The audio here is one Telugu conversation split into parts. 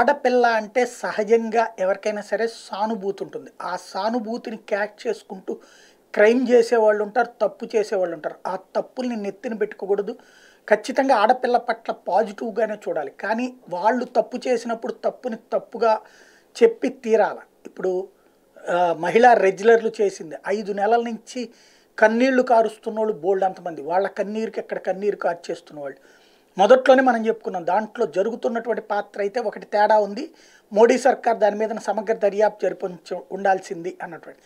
ఆడపిల్ల అంటే సహజంగా ఎవరికైనా సరే సానుభూతి ఉంటుంది ఆ సానుభూతిని క్యాచ్ చేసుకుంటూ క్రైమ్ చేసేవాళ్ళు ఉంటారు తప్పు చేసేవాళ్ళు ఉంటారు ఆ తప్పుల్ని నెత్తిన పెట్టుకోకూడదు ఖచ్చితంగా ఆడపిల్ల పట్ల పాజిటివ్గానే చూడాలి కానీ వాళ్ళు తప్పు చేసినప్పుడు తప్పుని తప్పుగా చెప్పి తీరాల ఇప్పుడు మహిళా రెగ్యులర్లు చేసింది ఐదు నెలల నుంచి కన్నీళ్లు కారుస్తున్న వాళ్ళు బోల్డ్ అంతమంది వాళ్ళ కన్నీరుకి ఎక్కడ కన్నీరు చేస్తున్న వాళ్ళు మొదట్లోనే మనం చెప్పుకున్నాం దాంట్లో జరుగుతున్నటువంటి పాత్ర అయితే ఒకటి తేడా ఉంది మోడీ సర్కార్ దాని మీద సమగ్ర దర్యాప్తు జరిపించ ఉండాల్సింది అన్నటువంటి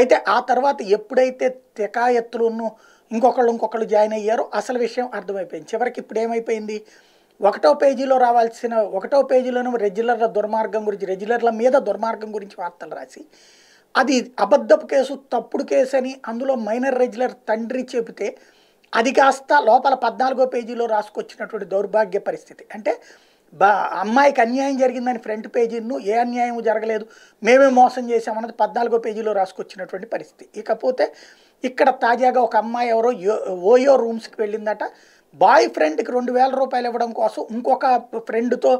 అయితే ఆ తర్వాత ఎప్పుడైతే తెకాయత్తులను ఇంకొకళ్ళు ఇంకొకళ్ళు జాయిన్ అయ్యారో అసలు విషయం అర్థమైపోయింది చివరికి ఇప్పుడు ఏమైపోయింది ఒకటో పేజీలో రావాల్సిన ఒకటో పేజీలోనూ రెగ్యులర్ల దుర్మార్గం గురించి రెగ్యులర్ల మీద దుర్మార్గం గురించి వార్తలు రాసి అది అబద్ధపు కేసు తప్పుడు కేసు అని అందులో మైనర్ రెగ్యులర్ తండ్రి చెబితే అది కాస్త లోపల పద్నాలుగో పేజీలో రాసుకొచ్చినటువంటి దౌర్భాగ్య పరిస్థితి అంటే బా అమ్మాయికి అన్యాయం జరిగిందని ఫ్రంట్ పేజీను ఏ అన్యాయం జరగలేదు మేమే మోసం చేసామన్నది పద్నాలుగో పేజీలో రాసుకొచ్చినటువంటి పరిస్థితి ఇకపోతే ఇక్కడ తాజాగా ఒక అమ్మాయి ఎవరో ఓయో రూమ్స్కి వెళ్ళిందట బాయ్ ఫ్రెండ్కి రెండు వేల రూపాయలు ఇవ్వడం కోసం ఇంకొక ఫ్రెండ్తో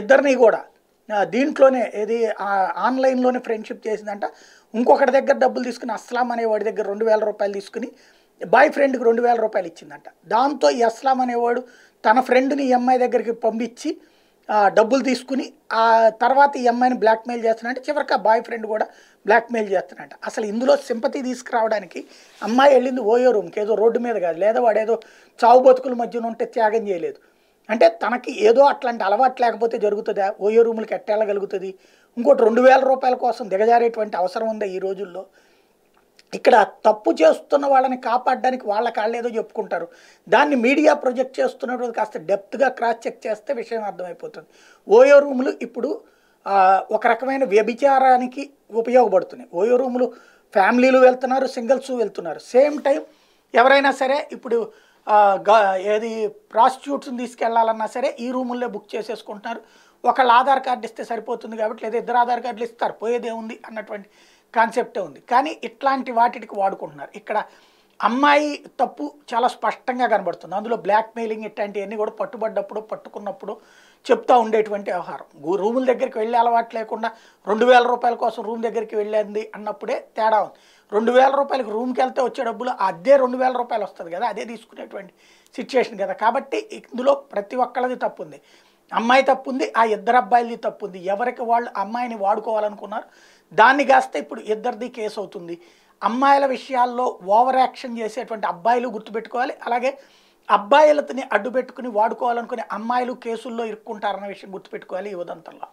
ఇద్దరిని కూడా దీంట్లోనే ఏది ఆన్లైన్లోనే ఫ్రెండ్షిప్ చేసిందంట ఇంకొకటి దగ్గర డబ్బులు తీసుకుని అస్లాం అనేవాడి దగ్గర రెండు వేల రూపాయలు తీసుకుని బాయ్ ఫ్రెండ్కి రెండు వేల రూపాయలు ఇచ్చిందంట దాంతో ఈ అస్లాం అనేవాడు తన ఫ్రెండ్ని ఈ అమ్మాయి దగ్గరికి పంపించి డబ్బులు తీసుకుని ఆ తర్వాత ఈ అమ్మాయిని బ్లాక్మెయిల్ అంటే చివరికి ఆ బాయ్ ఫ్రెండ్ కూడా బ్లాక్మెయిల్ చేస్తున్నాడు అసలు ఇందులో సింపతి తీసుకురావడానికి అమ్మాయి వెళ్ళింది ఓయో రూమ్కి ఏదో రోడ్డు మీద కాదు లేదా వాడు ఏదో చావు బతుకుల మధ్యన ఉంటే త్యాగం చేయలేదు అంటే తనకి ఏదో అట్లాంటి అలవాటు లేకపోతే జరుగుతుందా ఓయో రూములకి ఎట్టేళ్ళగలుగుతుంది ఇంకోటి రెండు వేల రూపాయల కోసం దిగజారేటువంటి అవసరం ఉందా ఈ రోజుల్లో ఇక్కడ తప్పు చేస్తున్న వాళ్ళని కాపాడడానికి వాళ్ళ కాళ్ళేదో చెప్పుకుంటారు దాన్ని మీడియా ప్రొజెక్ట్ చేస్తున్నప్పుడు కాస్త డెప్త్గా క్రాస్ చెక్ చేస్తే విషయం అర్థమైపోతుంది ఓయో రూములు ఇప్పుడు ఒక రకమైన వ్యభిచారానికి ఉపయోగపడుతున్నాయి ఓయో రూములు ఫ్యామిలీలు వెళ్తున్నారు సింగిల్స్ వెళ్తున్నారు సేమ్ టైం ఎవరైనా సరే ఇప్పుడు ఏది ప్రాస్టిట్యూట్స్ని తీసుకెళ్లాలన్నా సరే ఈ రూముల్లో బుక్ చేసేసుకుంటున్నారు ఒకళ్ళు ఆధార్ కార్డు ఇస్తే సరిపోతుంది కాబట్టి లేదా ఇద్దరు ఆధార్ కార్డులు ఇస్తారు పోయేదే ఉంది అన్నటువంటి కాన్సెప్టే ఉంది కానీ ఇట్లాంటి వాటికి వాడుకుంటున్నారు ఇక్కడ అమ్మాయి తప్పు చాలా స్పష్టంగా కనబడుతుంది అందులో బ్లాక్ మెయిలింగ్ ఇట్లాంటివన్నీ కూడా పట్టుబడ్డప్పుడు పట్టుకున్నప్పుడు చెప్తూ ఉండేటువంటి వ్యవహారం రూముల దగ్గరికి వెళ్ళే అలవాటు లేకుండా రెండు వేల రూపాయల కోసం రూమ్ దగ్గరికి వెళ్ళింది అన్నప్పుడే తేడా ఉంది రెండు వేల రూపాయలకు రూమ్కి వెళ్తే వచ్చే డబ్బులు అదే రెండు వేల రూపాయలు వస్తుంది కదా అదే తీసుకునేటువంటి సిచ్యువేషన్ కదా కాబట్టి ఇందులో ప్రతి ఒక్కళ్ళది తప్పు ఉంది అమ్మాయి తప్పుంది ఆ ఇద్దరు అబ్బాయిలది తప్పుంది ఎవరికి వాళ్ళు అమ్మాయిని వాడుకోవాలనుకున్నారు దాన్ని కాస్తే ఇప్పుడు ఇద్దరిది కేసు అవుతుంది అమ్మాయిల విషయాల్లో ఓవర్ యాక్షన్ చేసేటువంటి అబ్బాయిలు గుర్తుపెట్టుకోవాలి అలాగే అబ్బాయిలతోని అడ్డుపెట్టుకుని వాడుకోవాలనుకునే అమ్మాయిలు కేసుల్లో ఇరుక్కుంటారన్న విషయం గుర్తుపెట్టుకోవాలి యువదంతంలో